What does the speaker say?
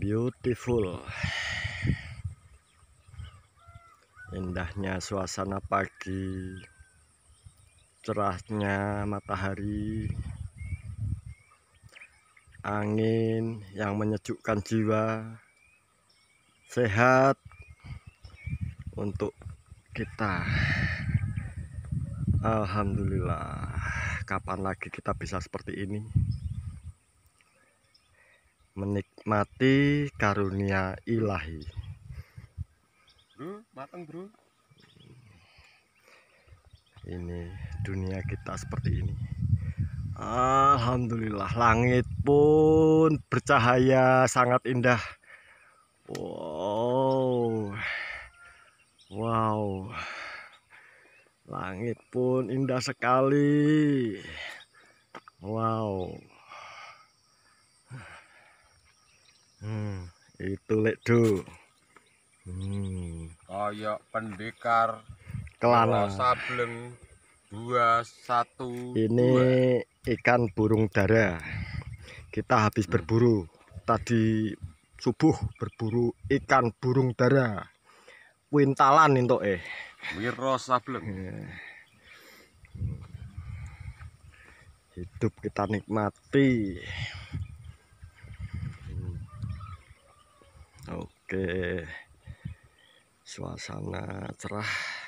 beautiful indahnya suasana pagi cerahnya matahari angin yang menyejukkan jiwa sehat untuk kita Alhamdulillah kapan lagi kita bisa seperti ini menikmati mati karunia ilahi bro matang bro ini dunia kita seperti ini Alhamdulillah langit pun bercahaya sangat indah wow wow langit pun indah sekali wow itu lek do hmm. koyok pendekar kelana sableng dua satu ini dua. ikan burung dara kita habis hmm. berburu tadi subuh berburu ikan burung dara wintalan itu eh wiro sableng iya. hidup kita nikmati Oke, suasana cerah.